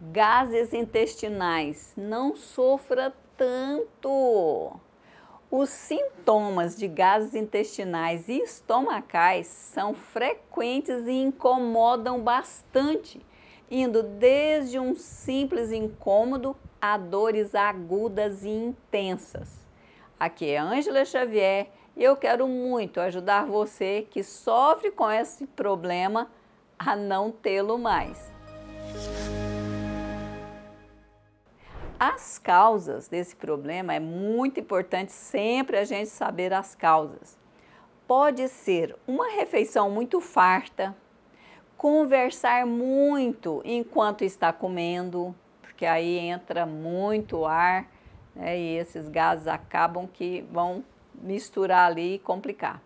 gases intestinais. Não sofra tanto. Os sintomas de gases intestinais e estomacais são frequentes e incomodam bastante, indo desde um simples incômodo a dores agudas e intensas. Aqui é Ângela Xavier e eu quero muito ajudar você que sofre com esse problema a não tê-lo mais. As causas desse problema é muito importante sempre a gente saber as causas. Pode ser uma refeição muito farta, conversar muito enquanto está comendo, porque aí entra muito ar né, e esses gases acabam que vão misturar ali e complicar.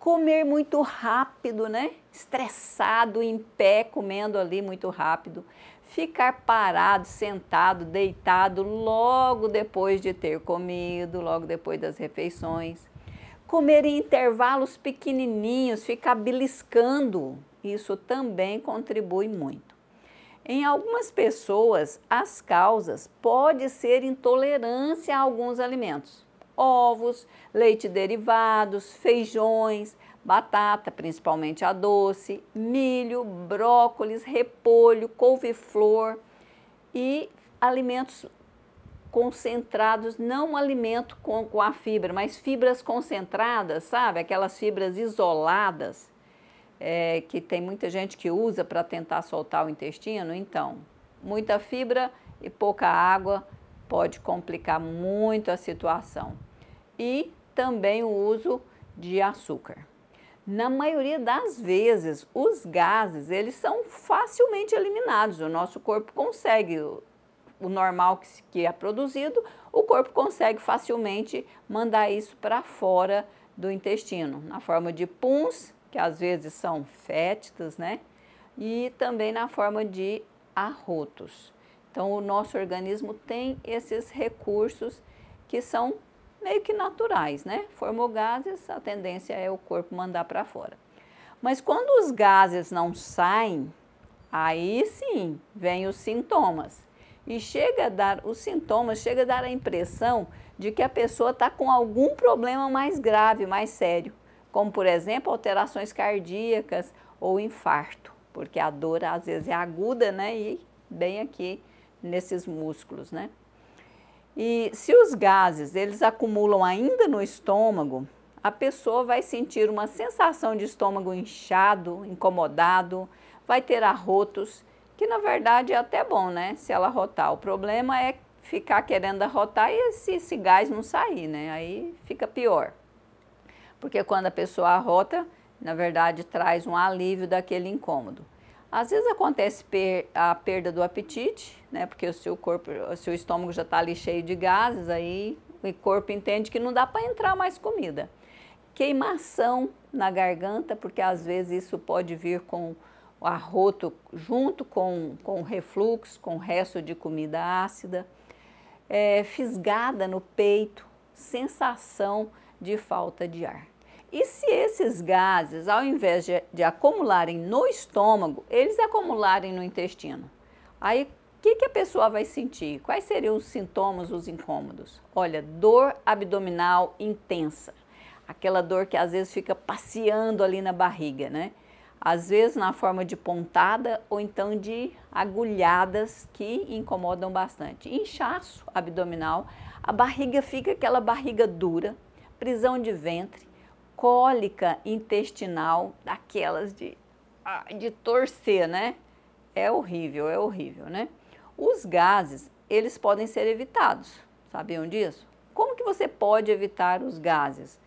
Comer muito rápido, né? Estressado, em pé, comendo ali muito rápido ficar parado, sentado, deitado logo depois de ter comido, logo depois das refeições. Comer em intervalos pequenininhos, ficar beliscando, isso também contribui muito. Em algumas pessoas, as causas pode ser intolerância a alguns alimentos. Ovos, leite derivados, feijões, batata, principalmente a doce, milho, brócolis, repolho, couve-flor e alimentos concentrados, não alimento com, com a fibra, mas fibras concentradas, sabe? Aquelas fibras isoladas é, que tem muita gente que usa para tentar soltar o intestino. Então, muita fibra e pouca água pode complicar muito a situação. E também o uso de açúcar na maioria das vezes, os gases, eles são facilmente eliminados. O nosso corpo consegue o normal que é produzido, o corpo consegue facilmente mandar isso para fora do intestino, na forma de puns, que às vezes são fétidas, né? E também na forma de arrotos. Então, o nosso organismo tem esses recursos que são meio que naturais, né? Formou gases, a tendência é o corpo mandar para fora. Mas quando os gases não saem, aí sim vem os sintomas. E chega a dar os sintomas, chega a dar a impressão de que a pessoa está com algum problema mais grave, mais sério, como por exemplo alterações cardíacas ou infarto, porque a dor às vezes é aguda, né? E bem aqui nesses músculos, né? E se os gases eles acumulam ainda no estômago, a pessoa vai sentir uma sensação de estômago inchado, incomodado, vai ter arrotos, que na verdade é até bom, né? Se ela rotar. O problema é ficar querendo arrotar e esse, esse gás não sair, né? Aí fica pior. Porque quando a pessoa arrota, na verdade traz um alívio daquele incômodo. Às vezes acontece per a perda do apetite, né? Porque o seu corpo, o seu estômago já está ali cheio de gases, aí o corpo entende que não dá para entrar mais comida. Queimação na garganta, porque às vezes isso pode vir com o arroto junto com, com refluxo, com resto de comida ácida. É, fisgada no peito, sensação de falta de ar. E se esses gases, ao invés de, de acumularem no estômago, eles acumularem no intestino? Aí o que, que a pessoa vai sentir? Quais seriam os sintomas, os incômodos? Olha, dor abdominal intensa. Aquela dor que às vezes fica passeando ali na barriga, né? às vezes na forma de pontada ou então de agulhadas que incomodam bastante. Inchaço abdominal, a barriga fica aquela barriga dura, prisão de ventre, cólica intestinal, daquelas de, de torcer, né? É horrível, é horrível, né? Os gases, eles podem ser evitados, sabiam disso? Como que você pode evitar os gases?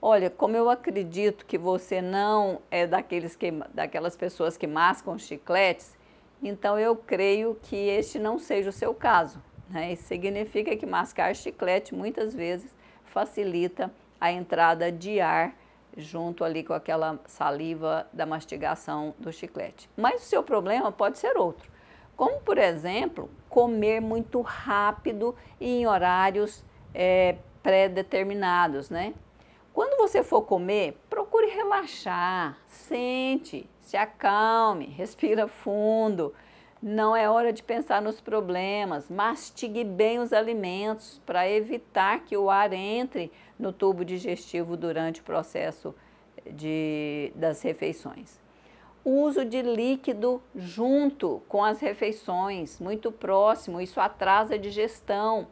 Olha, como eu acredito que você não é daqueles que, daquelas pessoas que mascam chicletes, então eu creio que este não seja o seu caso. Né? Isso significa que mascar chiclete muitas vezes facilita a entrada de ar junto ali com aquela saliva da mastigação do chiclete. Mas o seu problema pode ser outro, como por exemplo, comer muito rápido e em horários é, pré-determinados, né? Quando você for comer, procure relaxar, sente, se acalme, respira fundo não é hora de pensar nos problemas. Mastigue bem os alimentos para evitar que o ar entre no tubo digestivo durante o processo de, das refeições. Uso de líquido junto com as refeições, muito próximo, isso atrasa a digestão.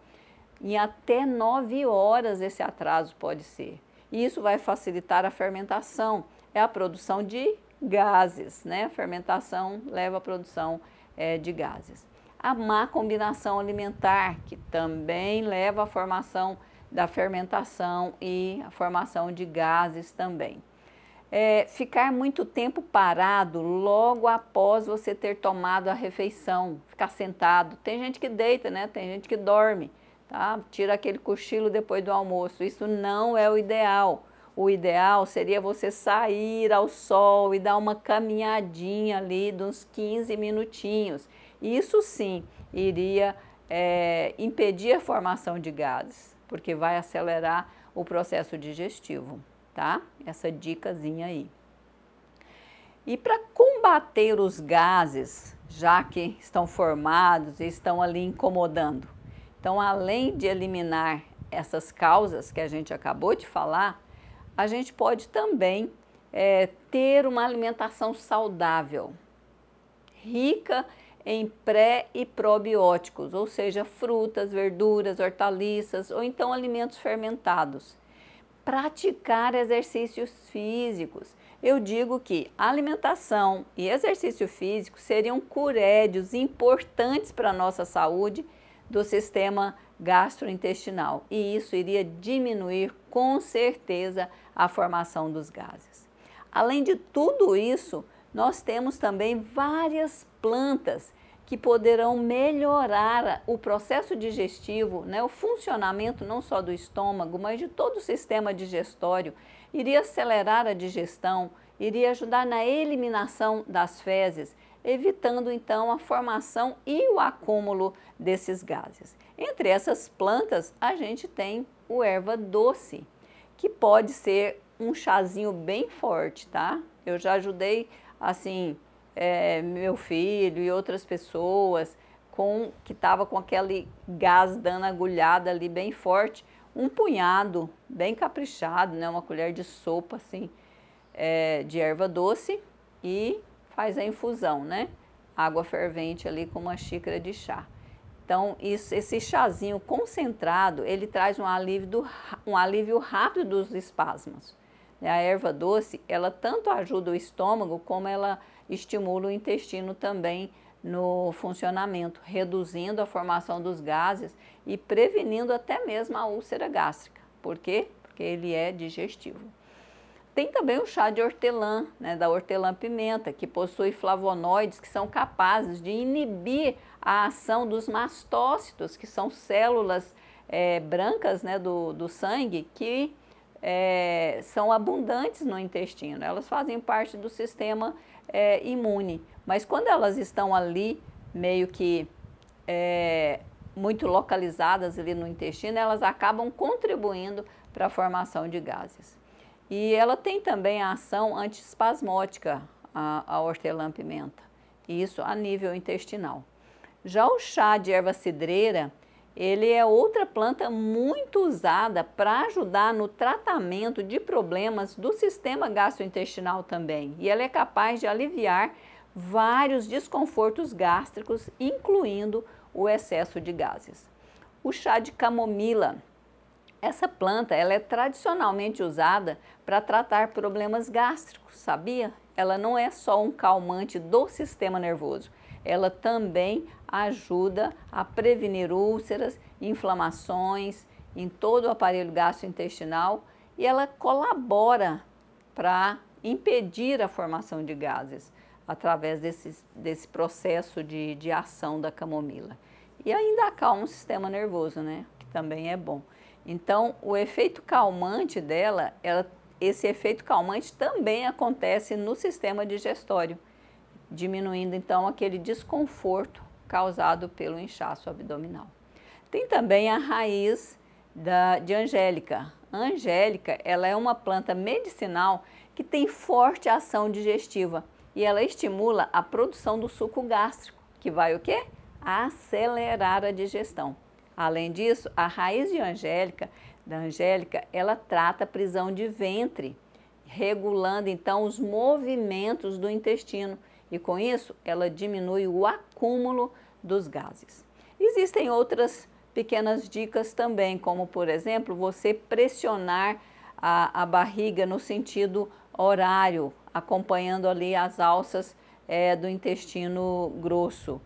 Em até 9 horas esse atraso pode ser. E isso vai facilitar a fermentação, é a produção de gases, né? A fermentação leva à produção de é, de gases. A má combinação alimentar, que também leva à formação da fermentação e à formação de gases também. É, ficar muito tempo parado logo após você ter tomado a refeição, ficar sentado. Tem gente que deita, né? Tem gente que dorme, tá? Tira aquele cochilo depois do almoço. Isso não é o ideal o ideal seria você sair ao sol e dar uma caminhadinha ali de uns 15 minutinhos. Isso sim iria é, impedir a formação de gases, porque vai acelerar o processo digestivo, tá? Essa dicasinha aí. E para combater os gases, já que estão formados e estão ali incomodando, então além de eliminar essas causas que a gente acabou de falar, a gente pode também é, ter uma alimentação saudável, rica em pré e probióticos, ou seja, frutas, verduras, hortaliças ou então alimentos fermentados. Praticar exercícios físicos. Eu digo que alimentação e exercício físico seriam curédios importantes para a nossa saúde do sistema gastrointestinal e isso iria diminuir com certeza a formação dos gases. Além de tudo isso, nós temos também várias plantas que poderão melhorar o processo digestivo, né, o funcionamento não só do estômago, mas de todo o sistema digestório, iria acelerar a digestão, iria ajudar na eliminação das fezes, evitando então a formação e o acúmulo desses gases. Entre essas plantas, a gente tem o erva doce, que pode ser um chazinho bem forte, tá? Eu já ajudei, assim, é, meu filho e outras pessoas com que estava com aquele gás dando agulhada ali bem forte, um punhado bem caprichado, né? Uma colher de sopa, assim, é, de erva doce e faz a infusão, né? Água fervente ali com uma xícara de chá. Então, isso, esse chazinho concentrado, ele traz um alívio, do, um alívio rápido dos espasmos. A erva doce, ela tanto ajuda o estômago, como ela estimula o intestino também no funcionamento, reduzindo a formação dos gases e prevenindo até mesmo a úlcera gástrica. Por quê? Porque ele é digestivo. Tem também o chá de hortelã, né, da hortelã-pimenta, que possui flavonoides que são capazes de inibir a ação dos mastócitos, que são células é, brancas né, do, do sangue que é, são abundantes no intestino. Elas fazem parte do sistema é, imune, mas quando elas estão ali, meio que é, muito localizadas ali no intestino, elas acabam contribuindo para a formação de gases. E ela tem também a ação antiespasmótica, a, a hortelã-pimenta, isso a nível intestinal. Já o chá de erva cidreira, ele é outra planta muito usada para ajudar no tratamento de problemas do sistema gastrointestinal também. E ela é capaz de aliviar vários desconfortos gástricos, incluindo o excesso de gases. O chá de camomila essa planta ela é tradicionalmente usada para tratar problemas gástricos, sabia? Ela não é só um calmante do sistema nervoso, ela também ajuda a prevenir úlceras, inflamações em todo o aparelho gastrointestinal e ela colabora para impedir a formação de gases através desse, desse processo de, de ação da camomila. E ainda acalma o sistema nervoso, né? Que também é bom. Então, o efeito calmante dela, ela, esse efeito calmante também acontece no sistema digestório, diminuindo então aquele desconforto causado pelo inchaço abdominal. Tem também a raiz da, de angélica. A angélica, ela é uma planta medicinal que tem forte ação digestiva e ela estimula a produção do suco gástrico, que vai o quê? Acelerar a digestão. Além disso, a raiz de Angélica, da Angélica, ela trata a prisão de ventre, regulando então os movimentos do intestino e com isso ela diminui o acúmulo dos gases. Existem outras pequenas dicas também, como por exemplo, você pressionar a, a barriga no sentido horário, acompanhando ali as alças é, do intestino grosso.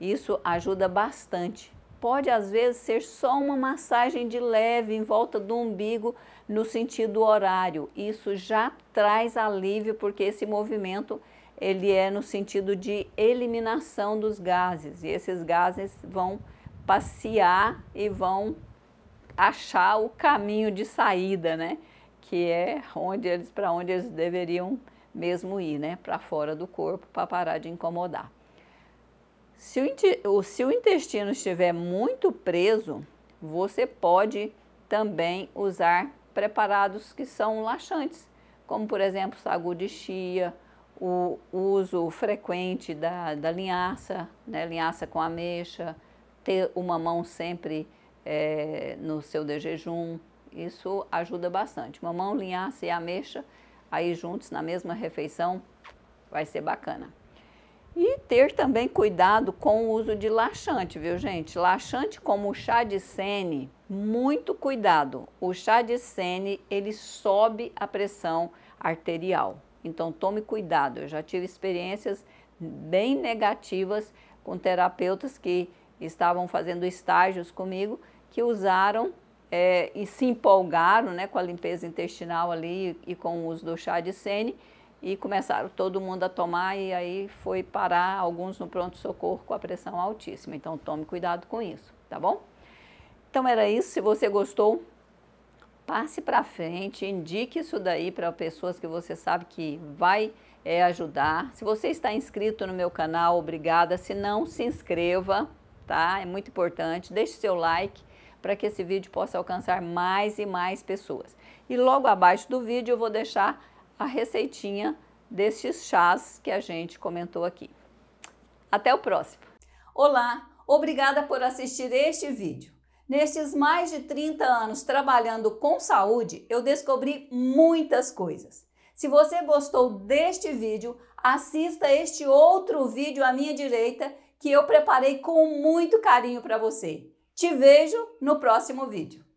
Isso ajuda bastante pode às vezes ser só uma massagem de leve em volta do umbigo no sentido horário. Isso já traz alívio porque esse movimento ele é no sentido de eliminação dos gases e esses gases vão passear e vão achar o caminho de saída, né? Que é onde eles para onde eles deveriam mesmo ir, né? Para fora do corpo para parar de incomodar. Se o, se o intestino estiver muito preso, você pode também usar preparados que são laxantes, como por exemplo sagu de chia, o uso frequente da, da linhaça, né? linhaça com ameixa, ter o mamão sempre é, no seu de jejum, isso ajuda bastante. Mamão, linhaça e ameixa, aí juntos na mesma refeição, vai ser bacana. E ter também cuidado com o uso de laxante, viu gente? Laxante como o chá de sene, muito cuidado. O chá de sene, ele sobe a pressão arterial. Então tome cuidado. Eu já tive experiências bem negativas com terapeutas que estavam fazendo estágios comigo, que usaram é, e se empolgaram né, com a limpeza intestinal ali e com o uso do chá de sene e começaram todo mundo a tomar e aí foi parar alguns no pronto-socorro com a pressão altíssima. Então tome cuidado com isso, tá bom? Então era isso, se você gostou, passe para frente, indique isso daí para pessoas que você sabe que vai é, ajudar. Se você está inscrito no meu canal, obrigada. Se não, se inscreva, tá? É muito importante. Deixe seu like para que esse vídeo possa alcançar mais e mais pessoas. E logo abaixo do vídeo eu vou deixar a receitinha destes chás que a gente comentou aqui. Até o próximo! Olá, obrigada por assistir este vídeo. Nestes mais de 30 anos trabalhando com saúde, eu descobri muitas coisas. Se você gostou deste vídeo, assista este outro vídeo à minha direita que eu preparei com muito carinho para você. Te vejo no próximo vídeo.